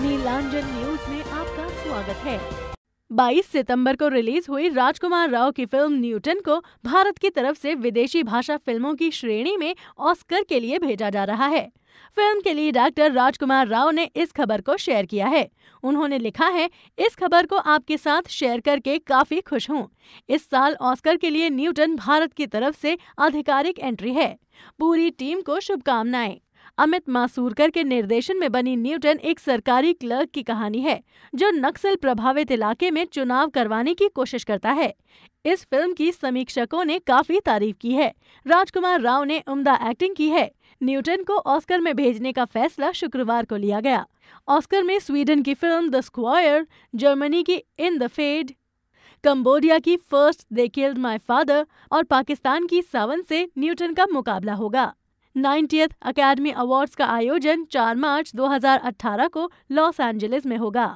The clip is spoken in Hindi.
नीलांजन न्यूज में आपका स्वागत है 22 सितंबर को रिलीज हुई राजकुमार राव की फिल्म न्यूटन को भारत की तरफ से विदेशी भाषा फिल्मों की श्रेणी में ऑस्कर के लिए भेजा जा रहा है फिल्म के लिए डॉक्टर राजकुमार राव ने इस खबर को शेयर किया है उन्होंने लिखा है इस खबर को आपके साथ शेयर करके काफी खुश हूँ इस साल ऑस्कर के लिए न्यूटन भारत की तरफ से आधिकारिक एंट्री है पूरी टीम को शुभकामनाएं अमित मासूरकर के निर्देशन में बनी न्यूटन एक सरकारी क्लर्क की कहानी है जो नक्सल प्रभावित इलाके में चुनाव करवाने की कोशिश करता है इस फिल्म की समीक्षकों ने काफी तारीफ की है राजकुमार राव ने उम्दा एक्टिंग की है न्यूटन को ऑस्कर में भेजने का फैसला शुक्रवार को लिया गया ऑस्कर में स्वीडन की फिल्म द स्क्वायर जर्मनी की इन द फेड कंबोडिया की first they killed my father और पाकिस्तान की सावन से न्यूटन का मुकाबला होगा नाइन्टियथ अकेडमी अवार्ड्स का आयोजन 4 मार्च 2018 को लॉस एंजलिस में होगा